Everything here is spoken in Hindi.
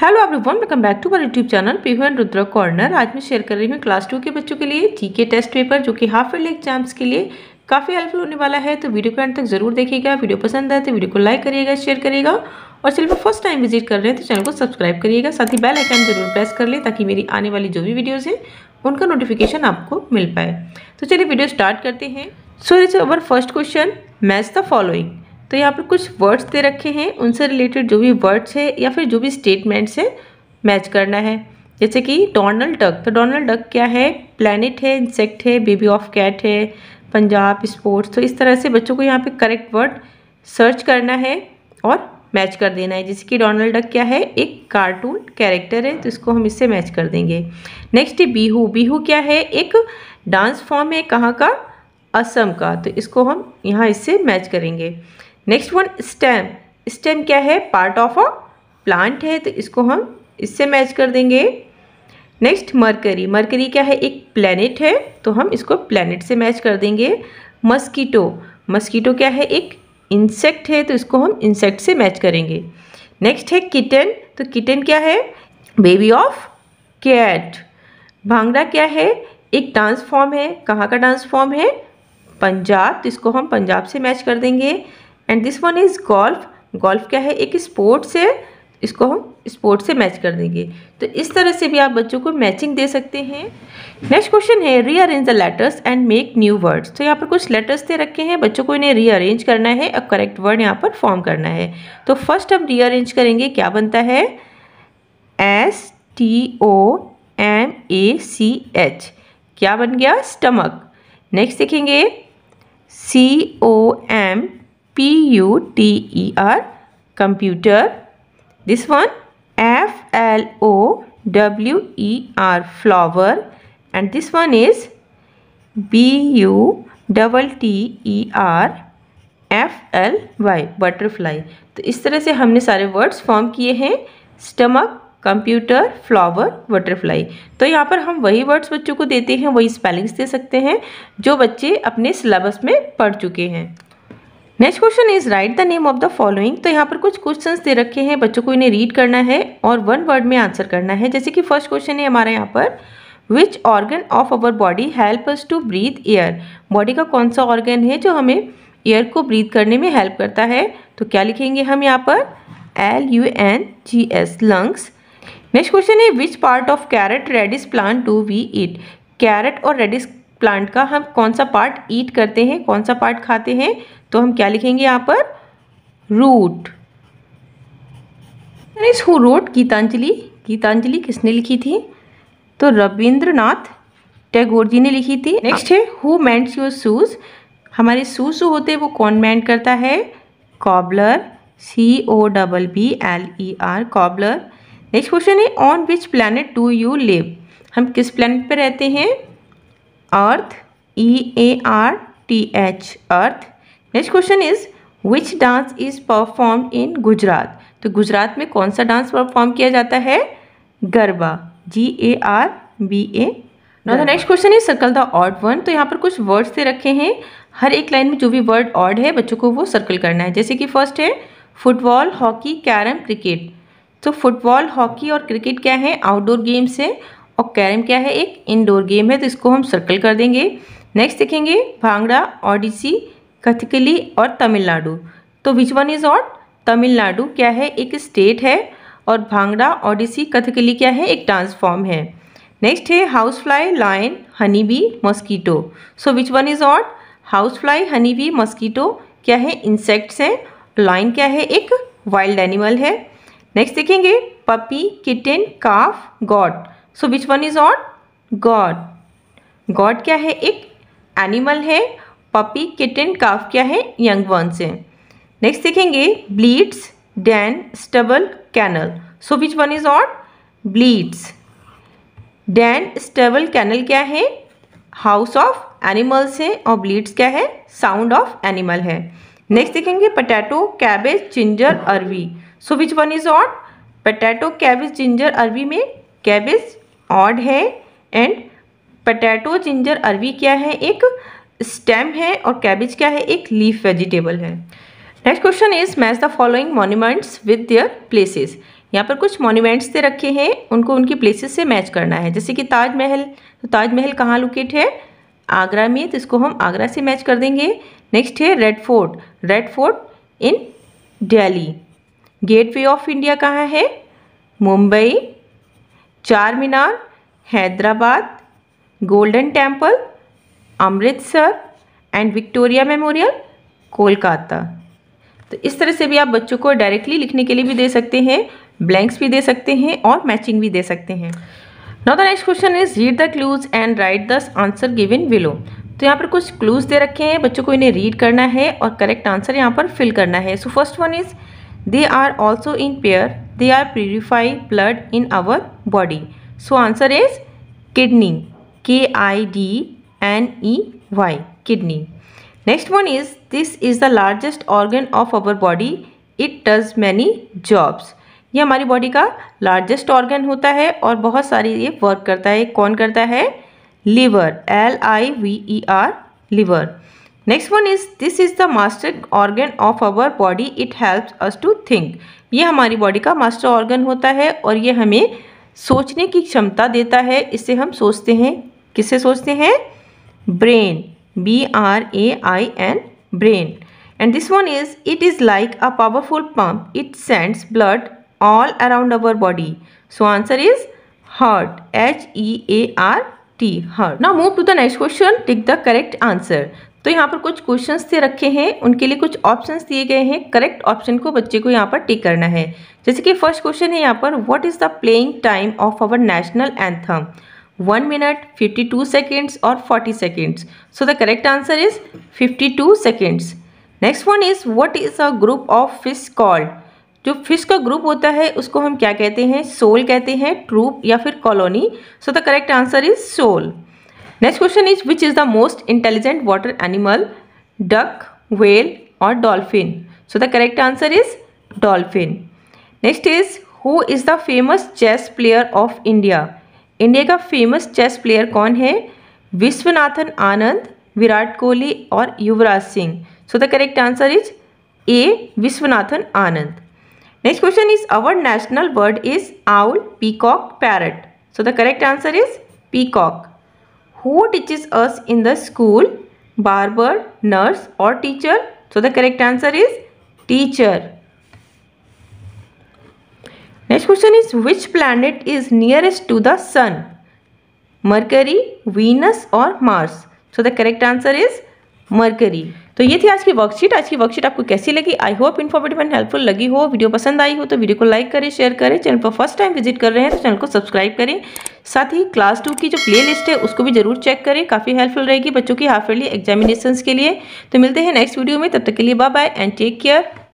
हेलो लोगों welcome back to my YouTube channel P N Rudra corner आज मैं शेयर कर रही हूँ क्लास टू के बच्चों के लिए जीके टेस्ट पेपर जो कि हाफ ईयरली एग्जाम्स के लिए काफ़ी हेल्पफुल होने वाला है तो वीडियो को एंड तक जरूर देखिएगा वीडियो पसंद आए तो वीडियो को लाइक करिएगा शेयर करिएगा और चैनल पर फर्स्ट टाइम विजिट कर रहे हैं तो चैनल को सब्सक्राइब करिएगा साथ ही बेल आइकन जरूर प्रेस कर लें ताकि मेरी आने वाली जो भी वीडियोज़ हैं उनका नोटिफिकेशन आपको मिल पाए तो चलिए वीडियो स्टार्ट करते हैं so is our first question match the following तो यहाँ पर कुछ वर्ड्स दे रखे हैं उनसे रिलेटेड जो भी वर्ड्स है या फिर जो भी स्टेटमेंट्स है मैच करना है जैसे कि डोनल्ड डक तो डोनल्ड डक क्या है प्लानट है इंसेक्ट है बेबी ऑफ कैट है पंजाब स्पोर्ट्स तो इस तरह से बच्चों को यहाँ पर करेक्ट वर्ड सर्च करना है और मैच कर देना है जैसे कि डोनल्ड डक क्या है एक कार्टून कैरेक्टर है तो इसको हम इससे मैच कर देंगे नेक्स्ट है बीहू बीहू क्या है एक डांस फॉर्म है कहाँ का असम का तो इसको हम यहाँ इससे मैच करेंगे नेक्स्ट वन स्टेम स्टेम क्या है पार्ट ऑफ अ प्लांट है तो इसको हम इससे मैच कर देंगे नेक्स्ट मरकरी मरकरी क्या है एक प्लैनेट है तो हम इसको प्लैनेट से मैच कर देंगे मस्कीटो मस्कीटो क्या है एक इंसेक्ट है तो इसको हम इंसेक्ट से मैच करेंगे नेक्स्ट है किटन तो किटन क्या है बेबी ऑफ कैट भांगड़ा क्या है एक डांस फॉर्म है कहाँ का डांस फॉर्म है पंजाब तो इसको हम पंजाब से मैच कर देंगे and this one is golf golf क्या है एक स्पोर्ट से इसको हम स्पोर्ट से मैच कर देंगे तो इस तरह से भी आप बच्चों को मैचिंग दे सकते हैं नेक्स्ट क्वेश्चन है rearrange the letters and make new words तो यहाँ पर कुछ लेटर्स दे रखे हैं बच्चों को इन्हें रीअरेंज करना है और करेक्ट वर्ड यहाँ पर फॉर्म करना है तो फर्स्ट हम रीअरेंज करेंगे क्या बनता है S T O M A C H क्या बन गया स्टमक नेक्स्ट देखेंगे C O M P U T E R computer this one F L O W E R flower and this one is B U double T E R F L Y butterfly तो इस तरह से हमने सारे वर्ड्स फॉर्म किए हैं स्टमक कंप्यूटर फ्लावर बटरफ्लाई तो यहाँ पर हम वही वर्ड्स बच्चों को देते हैं वही स्पेलिंग्स दे सकते हैं जो बच्चे अपने सिलेबस में पढ़ चुके हैं next question is write the name of the following तो यहाँ पर कुछ क्वेश्चन दे रखे हैं बच्चों को इन्हें रीड करना है और वन वर्ड में आंसर करना है जैसे कि फर्स्ट क्वेश्चन है हमारे यहाँ पर which organ of our body help us to breathe air body का कौन सा ऑर्गन है जो हमें एयर को ब्रीथ करने में हेल्प करता है तो क्या लिखेंगे हम यहाँ पर L U N G S lungs next question है which part of carrot radish plant do we eat carrot और रेडिस प्लांट का हम कौन सा पार्ट ईट करते हैं कौन सा पार्ट खाते हैं तो हम क्या लिखेंगे यहाँ पर रूट हु रोट गीतांजलि गीतांजलि किसने लिखी थी तो रविंद्रनाथ टैगोर जी ने लिखी थी नेक्स्ट है हु मैंट्स योर शूज हमारे शूज जो होते हैं वो कौन मैंट करता है cobbler C O double B L E R cobbler next question है on which planet do you live हम किस प्लानट पर रहते हैं earth E A R T H earth next question is which dance is perform in Gujarat तो गुजरात में कौन सा डांस परफॉर्म किया जाता है Garba G A R B A now next question is circle the odd one तो यहाँ पर कुछ वर्ड्स दे रखे हैं हर एक लाइन में जो भी वर्ड ऑड है बच्चों को वो सर्कल करना है जैसे कि फर्स्ट है फुटबॉल हॉकी कैरम क्रिकेट तो फुटबॉल हॉकी और क्रिकेट क्या है आउटडोर गेम्स है और कैरम क्या है एक इनडोर गेम है तो इसको हम सर्कल कर देंगे नेक्स्ट देखेंगे भांगड़ा ओडिसी कथकली और तमिलनाडु तो which one is odd Tamil Nadu क्या है एक स्टेट है और भांगड़ा ओडिसी कथकली क्या है एक डांस फॉर्म है नेक्स्ट है house fly lion honey bee mosquito so which one is odd house fly honey bee mosquito क्या है इंसेक्ट्स हैं लाइन क्या है एक वाइल्ड एनिमल है नेक्स्ट देखेंगे puppy kitten calf god so which one is odd god god क्या है एक एनिमल है पपी किटन काफ क्या है यंग वन से नेक्स्ट देखेंगे bleats den stable kennel so which one is odd bleats den stable kennel क्या है हाउस ऑफ एनिमल्स है और ब्लीड्स क्या है साउंड ऑफ एनिमल है नेक्स्ट देखेंगे potato cabbage ginger arbi so which one is odd potato cabbage ginger arbi में कैबेज ऑड है एंड पटैटो जिंजर अरवी क्या है एक स्टेम है और कैबिज क्या है एक लीफ वेजिटेबल है next question is match the following monuments with their places यहाँ पर कुछ मोन्यूमेंट्स दे रखे हैं उनको उनकी प्लेसेस से मैच करना है जैसे कि ताजमहल तो ताजमहल कहाँ लोकेट है आगरा में तो इसको हम आगरा से मैच कर देंगे नेक्स्ट है red fort red fort in gate gateway of India कहाँ है Mumbai Charminar Hyderabad golden temple Amritsar and Victoria Memorial Kolkata तो इस तरह से भी आप बच्चों को डायरेक्टली लिखने के लिए भी दे सकते हैं ब्लैंक्स भी दे सकते हैं और मैचिंग भी दे सकते हैं now the next question is read the clues and write the answer give in below तो यहाँ पर कुछ क्लूज दे रखे हैं बच्चों को इन्हें रीड करना है और करेक्ट आंसर यहाँ पर फिल करना है so first one is they are also in pair they are purify blood in our body so answer is kidney K I D N E Y kidney next one is this is the largest organ of our body it does many jobs ये हमारी बॉडी का लार्जेस्ट ऑर्गन होता है और बहुत सारी ये वर्क करता है कौन करता है liver L I V E R liver next one is this is the master organ of our body it help us to think ये हमारी बॉडी का मास्टर ऑर्गन होता है और ये हमें सोचने की क्षमता देता है इससे हम सोचते हैं किससे सोचते हैं brain b r a i n brain and this one is it is like a powerful pump it sends blood all around our body so answer is heart h e a r t heart now move to the next question take the correct answer तो यहाँ पर कुछ क्वेश्चंस दे रखे हैं उनके लिए कुछ ऑप्शंस दिए गए हैं करेक्ट ऑप्शन को बच्चे को यहाँ पर टिक करना है जैसे कि फर्स्ट क्वेश्चन है यहाँ पर what is the playing time of our national anthem 1 minute, 52 seconds or 40 seconds. So the correct answer is 52 seconds. Next one is what is a group of fish called? जो फिश का ग्रुप होता है उसको हम क्या कहते हैं सोल कहते हैं ट्रूप या फिर colony so the correct answer is shoal next question is which is the most intelligent water animal duck whale or dolphin so the correct answer is dolphin next is who is the famous chess player of india India का फेमस चेस प्लेयर कौन है विश्वनाथन आनंद विराट कोहली और Yuvraj Singh so the correct answer is A Viswanathan Anand next question is our national bird is owl peacock parrot so the correct answer is peacock who teaches us in the school barber nurse और teacher so the correct answer is teacher next question is which planet is nearest to the sun Mercury Venus और Mars so the correct answer is Mercury तो ये थी आज की वर्कशीट आज की वर्कशीट आपको कैसी लगी I hope informative and helpful लगी हो वीडियो पसंद आई हो तो वीडियो को लाइक करें शेयर करें चैनल पर फर्स्ट टाइम विजिट कर रहे हैं तो चैनल को सब्सक्राइब करें साथ ही क्लास टू की जो प्ले लिस्ट है उसको भी जरूर चेक करें काफ़ी हेल्पफुल रहेगी बच्चों की हाफ एयरली एग्जामिनेशन के लिए तो मिलते हैं नेक्स्ट वीडियो में तब तक के लिए bye bye and take care